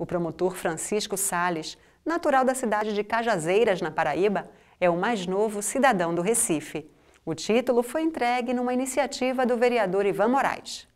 O promotor Francisco Sales, natural da cidade de Cajazeiras, na Paraíba, é o mais novo cidadão do Recife. O título foi entregue numa iniciativa do vereador Ivan Moraes.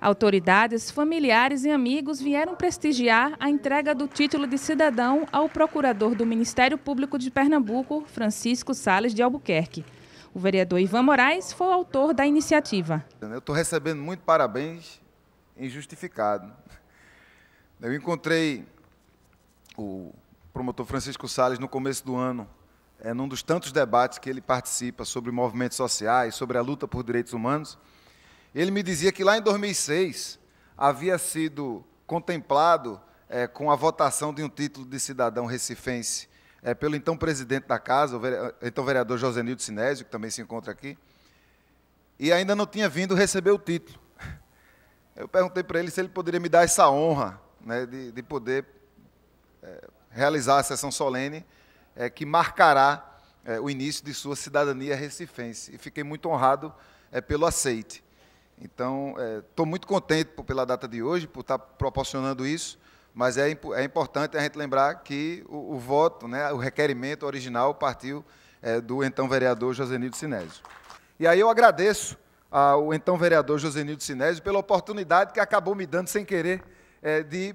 Autoridades, familiares e amigos vieram prestigiar a entrega do título de cidadão ao procurador do Ministério Público de Pernambuco, Francisco Sales de Albuquerque. O vereador Ivan Moraes foi o autor da iniciativa. Eu estou recebendo muito parabéns injustificado. Eu encontrei o promotor Francisco Sales no começo do ano, é, num dos tantos debates que ele participa sobre movimentos sociais, sobre a luta por direitos humanos. Ele me dizia que lá em 2006 havia sido contemplado é, com a votação de um título de cidadão recifense é, pelo então presidente da casa, o então vereador Josenildo Sinésio, que também se encontra aqui, e ainda não tinha vindo receber o título. Eu perguntei para ele se ele poderia me dar essa honra né, de, de, poder é, realizar a sessão solene é, que marcará é, o início de sua cidadania recifense. E fiquei muito honrado é, pelo aceite. Então, estou é, muito contente pela data de hoje, por estar tá proporcionando isso, mas é, é importante a gente lembrar que o, o voto, né, o requerimento original partiu do então vereador Josenildo Sinésio. E aí eu agradeço ao então vereador Josenildo Sinésio pela oportunidade que acabou me dando sem querer é, de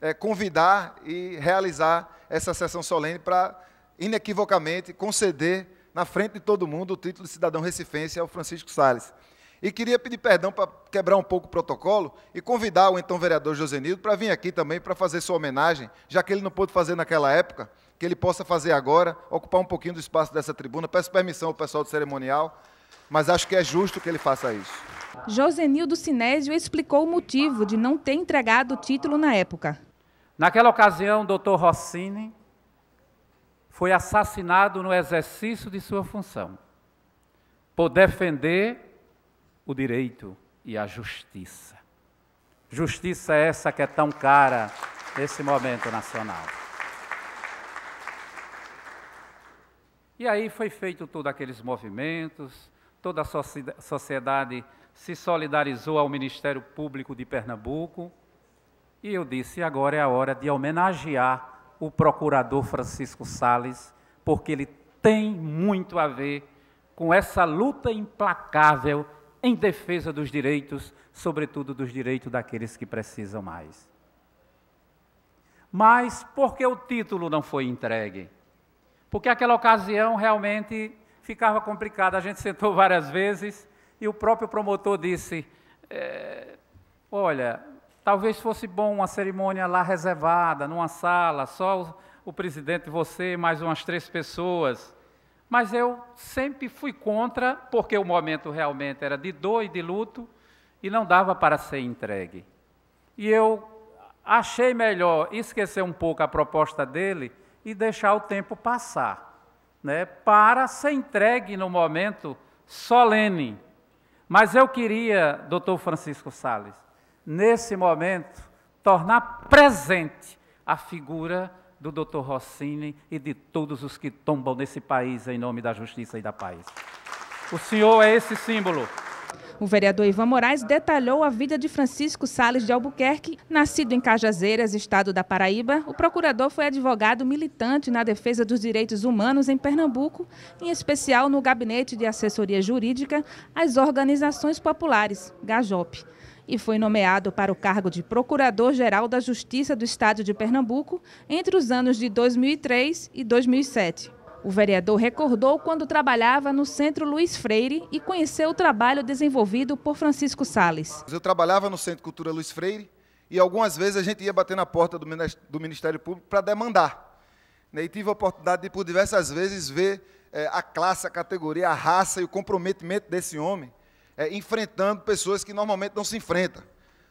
é, convidar e realizar essa sessão solene para, inequivocamente, conceder na frente de todo mundo o título de cidadão recifense ao Francisco Salles. E queria pedir perdão para quebrar um pouco o protocolo e convidar o então vereador Josenildo para vir aqui também para fazer sua homenagem, já que ele não pôde fazer naquela época, que ele possa fazer agora, ocupar um pouquinho do espaço dessa tribuna. Peço permissão ao pessoal do cerimonial, mas acho que é justo que ele faça isso. Josenildo Sinésio explicou o motivo de não ter entregado o título na época. Naquela ocasião, o doutor Rossini foi assassinado no exercício de sua função, por defender o direito e a justiça. Justiça é essa que é tão cara nesse momento nacional. E aí foi feito todos aqueles movimentos, toda a sociedade se solidarizou ao Ministério Público de Pernambuco. E eu disse: agora é a hora de homenagear o procurador Francisco Sales, porque ele tem muito a ver com essa luta implacável em defesa dos direitos, sobretudo dos direitos daqueles que precisam mais. Mas por que o título não foi entregue? Porque aquela ocasião realmente ficava complicada. A gente sentou várias vezes e o próprio promotor disse: é, Olha, talvez fosse bom uma cerimônia lá reservada, numa sala, só o, o presidente, você, mais umas três pessoas. Mas eu sempre fui contra, porque o momento realmente era de dor e de luto e não dava para ser entregue. E eu achei melhor esquecer um pouco a proposta dele e deixar o tempo passar, né, para ser entregue no momento solene, mas eu queria, doutor Francisco Sales, nesse momento, tornar presente a figura do doutor Rossini e de todos os que tombam nesse país em nome da justiça e da paz. O senhor é esse símbolo. O vereador Ivan Moraes detalhou a vida de Francisco Sales de Albuquerque. Nascido em Cajazeiras, estado da Paraíba, o procurador foi advogado militante na defesa dos direitos humanos em Pernambuco, em especial no Gabinete de Assessoria Jurídica às Organizações Populares, GAJOP e foi nomeado para o cargo de Procurador-Geral da Justiça do Estado de Pernambuco entre os anos de 2003 e 2007. O vereador recordou quando trabalhava no Centro Luiz Freire e conheceu o trabalho desenvolvido por Francisco Sales. Eu trabalhava no Centro Cultura Luiz Freire e algumas vezes a gente ia bater na porta do Ministério Público para demandar. Né? E tive a oportunidade de, por diversas vezes, ver eh, a classe, a categoria, a raça e o comprometimento desse homem eh, enfrentando pessoas que normalmente não se enfrentam.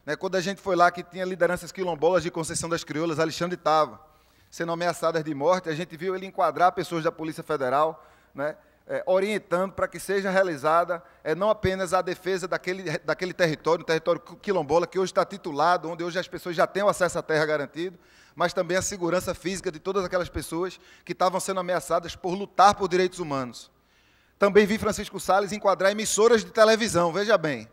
Né? Quando a gente foi lá, que tinha lideranças quilombolas de Conceição das Crioulas, Alexandre estava sendo ameaçadas de morte. A gente viu ele enquadrar pessoas da Polícia Federal, né, é, orientando para que seja realizada é, não apenas a defesa daquele, daquele território, o território quilombola, que hoje está titulado, onde hoje as pessoas já têm o acesso à terra garantido, mas também a segurança física de todas aquelas pessoas que estavam sendo ameaçadas por lutar por direitos humanos. Também vi Francisco Salles enquadrar emissoras de televisão, veja bem,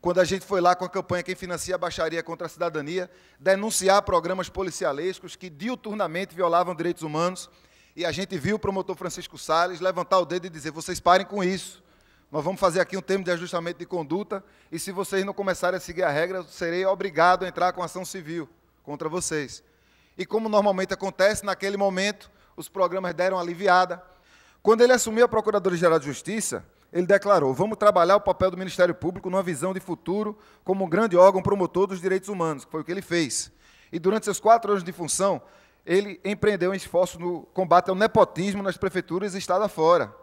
quando a gente foi lá com a campanha Quem Financia a Baixaria contra a Cidadania, denunciar programas policialescos que diuturnamente violavam direitos humanos, e a gente viu o promotor Francisco Salles levantar o dedo e dizer: vocês parem com isso. Nós vamos fazer aqui um termo de ajustamento de conduta, e se vocês não começarem a seguir a regra, eu serei obrigado a entrar com ação civil contra vocês. E como normalmente acontece, naquele momento, os programas deram aliviada. Quando ele assumiu a Procuradoria-Geral de Justiça, ele declarou: Vamos trabalhar o papel do Ministério Público numa visão de futuro como um grande órgão promotor dos direitos humanos, que foi o que ele fez. E durante seus quatro anos de função, ele empreendeu um esforço no combate ao nepotismo nas prefeituras e estado afora,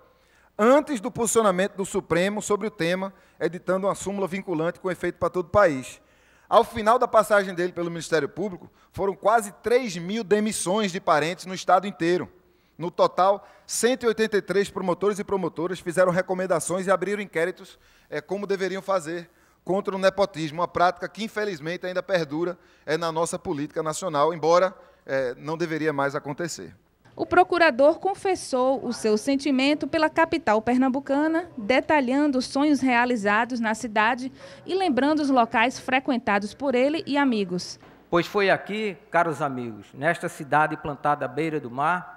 antes do posicionamento do Supremo sobre o tema, editando uma súmula vinculante com efeito para todo o país. Ao final da passagem dele pelo Ministério Público, foram quase 3 mil demissões de parentes no estado inteiro. No total, 183 promotores e promotoras fizeram recomendações e abriram inquéritos é, como deveriam fazer contra o nepotismo, uma prática que infelizmente ainda perdura é, na nossa política nacional, embora é, não deveria mais acontecer. O procurador confessou o seu sentimento pela capital pernambucana, detalhando os sonhos realizados na cidade e lembrando os locais frequentados por ele e amigos. Pois foi aqui, caros amigos, nesta cidade plantada à beira do mar,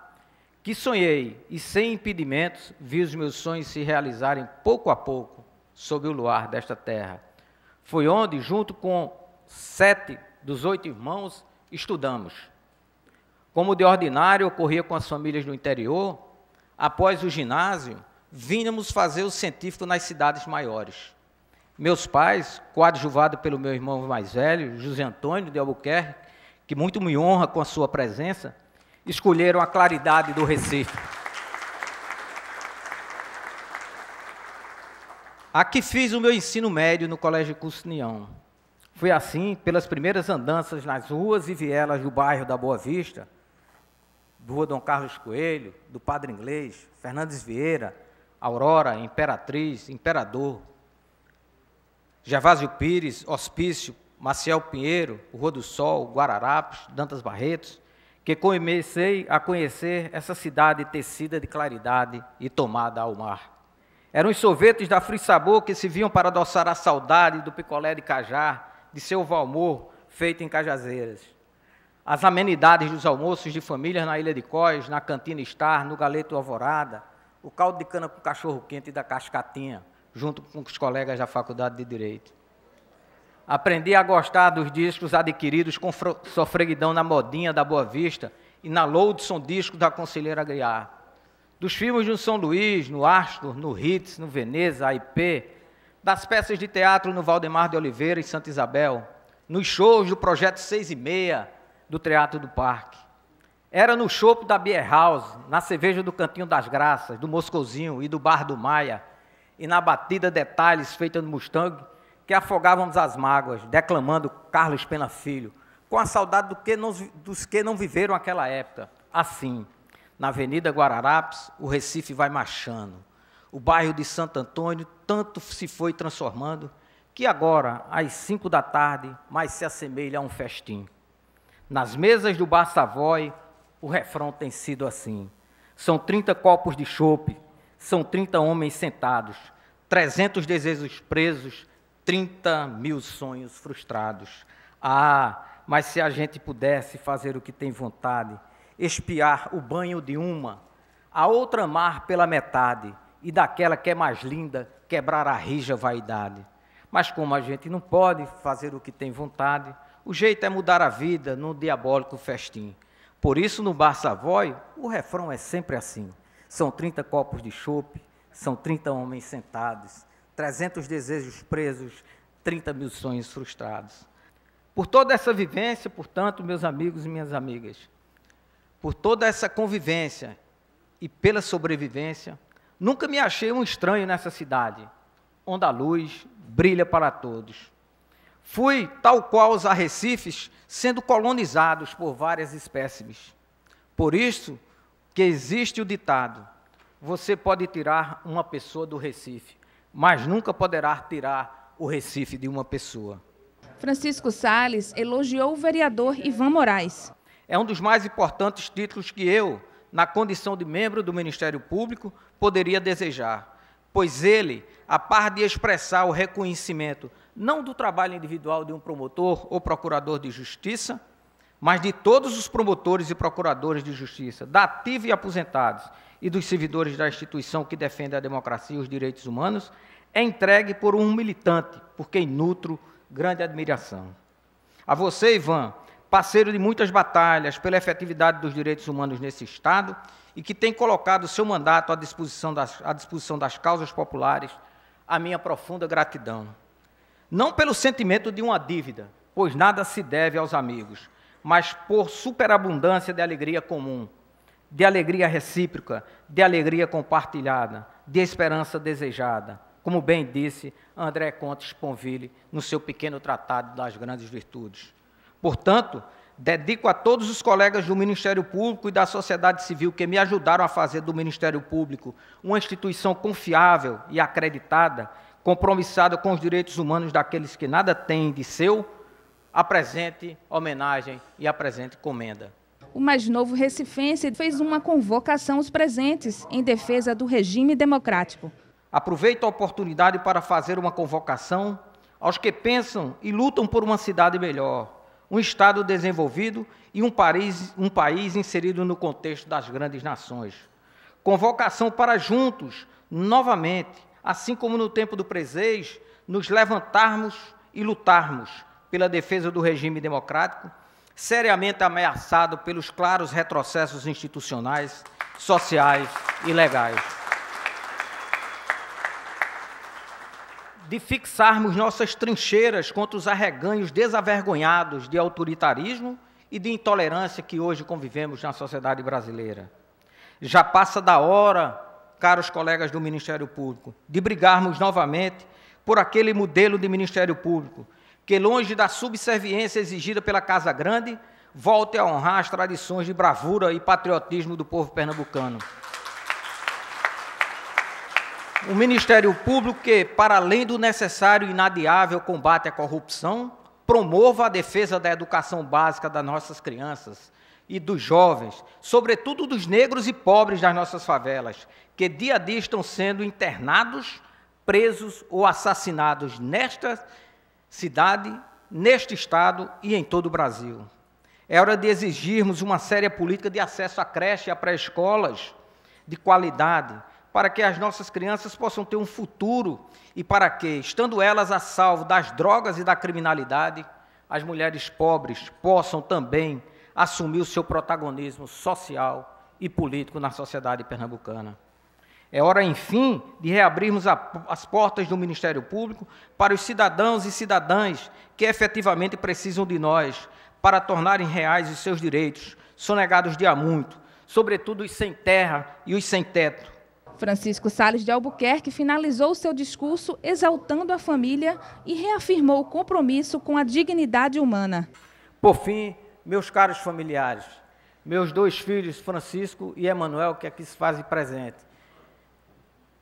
que sonhei e sem impedimentos vi os meus sonhos se realizarem pouco a pouco sob o luar desta terra. Foi onde, junto com sete dos oito irmãos, estudamos. Como de ordinário ocorria com as famílias do interior, após o ginásio, vínhamos fazer o científico nas cidades maiores. Meus pais, coadjuvado pelo meu irmão mais velho, José Antônio de Albuquerque, que muito me honra com a sua presença, escolheram a claridade do Recife. Aqui fiz o meu ensino médio no Colégio Curso União. Foi assim, pelas primeiras andanças nas ruas e vielas do bairro da Boa Vista, Rua Dom Carlos Coelho, do Padre Inglês, Fernandes Vieira, Aurora, Imperatriz, Imperador, Gervásio Pires, Hospício, Maciel Pinheiro, Rua do Sol, Guararapes, Dantas Barretos, que comecei a conhecer essa cidade tecida de claridade e tomada ao mar. Eram os sorvetes da Fri Sabor que se viam para adoçar a saudade do picolé de cajá, de seu valmor feito em cajazeiras. As amenidades dos almoços de famílias na Ilha de Cós, na Cantina Star, no Galeto Alvorada, o caldo de cana com cachorro quente da cascatinha, junto com os colegas da Faculdade de Direito. Aprendi a gostar dos discos adquiridos com sofreguidão na modinha da Boa Vista e na Loudson Disco da Conselheira Griar. Dos filmes no São Luís, no Astor, no Ritz, no Veneza, AIP, das peças de teatro no Valdemar de Oliveira e Santa Isabel, nos shows do Projeto 6 e Meia, do Teatro do Parque. Era no chopo da Beer House, na cerveja do Cantinho das Graças, do Moscozinho e do Bar do Maia, e na batida Detalhes feita no Mustang, que afogávamos as mágoas, declamando Carlos Pena Filho, com a saudade do que não, dos que não viveram aquela época. Assim, na Avenida Guararapes, o Recife vai marchando. O bairro de Santo Antônio tanto se foi transformando que agora, às cinco da tarde, mais se assemelha a um festim. Nas mesas do Bar Savoy, o refrão tem sido assim. São 30 copos de chope, são 30 homens sentados, 300 desejos presos, 30 mil sonhos frustrados. Ah, mas se a gente pudesse fazer o que tem vontade, espiar o banho de uma, a outra amar pela metade, e daquela que é mais linda, quebrar a rija vaidade. Mas como a gente não pode fazer o que tem vontade, o jeito é mudar a vida num diabólico festim. Por isso, no Bar Savoy, o refrão é sempre assim. São 30 copos de chope, são 30 homens sentados, 300 desejos presos, 30 mil sonhos frustrados. Por toda essa vivência, portanto, meus amigos e minhas amigas, por toda essa convivência e pela sobrevivência, nunca me achei um estranho nessa cidade, onde a luz brilha para todos. Fui, tal qual os arrecifes, sendo colonizados por várias espécimes. Por isso que existe o ditado: você pode tirar uma pessoa do Recife, mas nunca poderá tirar o Recife de uma pessoa. Francisco Sales elogiou o vereador Ivan Moraes. É um dos mais importantes títulos que eu, na condição de membro do Ministério Público, poderia desejar, pois ele, a par de expressar o reconhecimento não do trabalho individual de um promotor ou procurador de justiça, mas de todos os promotores e procuradores de justiça, dativos e aposentados, e dos servidores da instituição que defende a democracia e os direitos humanos, é entregue por um militante, por quem nutro grande admiração. A você, Ivan, parceiro de muitas batalhas pela efetividade dos direitos humanos nesse Estado e que tem colocado seu mandato à disposição das, à disposição das causas populares, a minha profunda gratidão. Não pelo sentimento de uma dívida, pois nada se deve aos amigos, mas por superabundância de alegria comum de alegria recíproca, de alegria compartilhada, de esperança desejada, como bem disse André Contes Ponville no seu pequeno tratado das grandes virtudes. Portanto, dedico a todos os colegas do Ministério Público e da sociedade civil que me ajudaram a fazer do Ministério Público uma instituição confiável e acreditada, compromissada com os direitos humanos daqueles que nada têm de seu, a presente homenagem e a presente comenda o mais novo recifense fez uma convocação aos presentes em defesa do regime democrático. Aproveito a oportunidade para fazer uma convocação aos que pensam e lutam por uma cidade melhor, um Estado desenvolvido e um país, um país inserido no contexto das grandes nações. Convocação para juntos, novamente, assim como no tempo do preseis, nos levantarmos e lutarmos pela defesa do regime democrático seriamente ameaçado pelos claros retrocessos institucionais, sociais e legais. De fixarmos nossas trincheiras contra os arreganhos desavergonhados de autoritarismo e de intolerância que hoje convivemos na sociedade brasileira. Já passa da hora, caros colegas do Ministério Público, de brigarmos novamente por aquele modelo de Ministério Público que longe da subserviência exigida pela Casa Grande, volte a honrar as tradições de bravura e patriotismo do povo pernambucano. O Ministério Público que, para além do necessário e inadiável combate à corrupção, promova a defesa da educação básica das nossas crianças e dos jovens, sobretudo dos negros e pobres das nossas favelas, que dia a dia estão sendo internados, presos ou assassinados nestas cidade, neste estado e em todo o Brasil. É hora de exigirmos uma séria política de acesso à creche e a pré-escolas de qualidade, para que as nossas crianças possam ter um futuro e para que, estando elas a salvo das drogas e da criminalidade, as mulheres pobres possam também assumir o seu protagonismo social e político na sociedade pernambucana. É hora, enfim, de reabrirmos a, as portas do Ministério Público para os cidadãos e cidadãs que efetivamente precisam de nós para tornarem reais os seus direitos, sonegados de há muito, sobretudo os sem terra e os sem teto. Francisco Sales de Albuquerque finalizou seu discurso exaltando a família e reafirmou o compromisso com a dignidade humana. Por fim, meus caros familiares, meus dois filhos, Francisco e Emanuel, que aqui se fazem presente,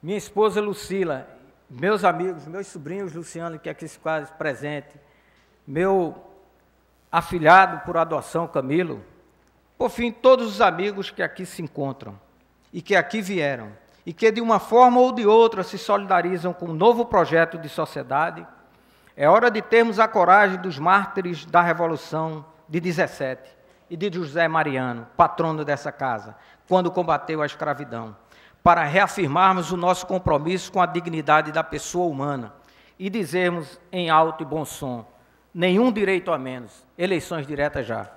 minha esposa Lucila, meus amigos, meus sobrinhos Luciano, que aqui se faz presente, meu afilhado por adoção Camilo, por fim, todos os amigos que aqui se encontram e que aqui vieram e que de uma forma ou de outra se solidarizam com um novo projeto de sociedade, é hora de termos a coragem dos mártires da Revolução de 17 e de José Mariano, patrono dessa casa, quando combateu a escravidão para reafirmarmos o nosso compromisso com a dignidade da pessoa humana e dizermos em alto e bom som: nenhum direito a menos, eleições diretas já.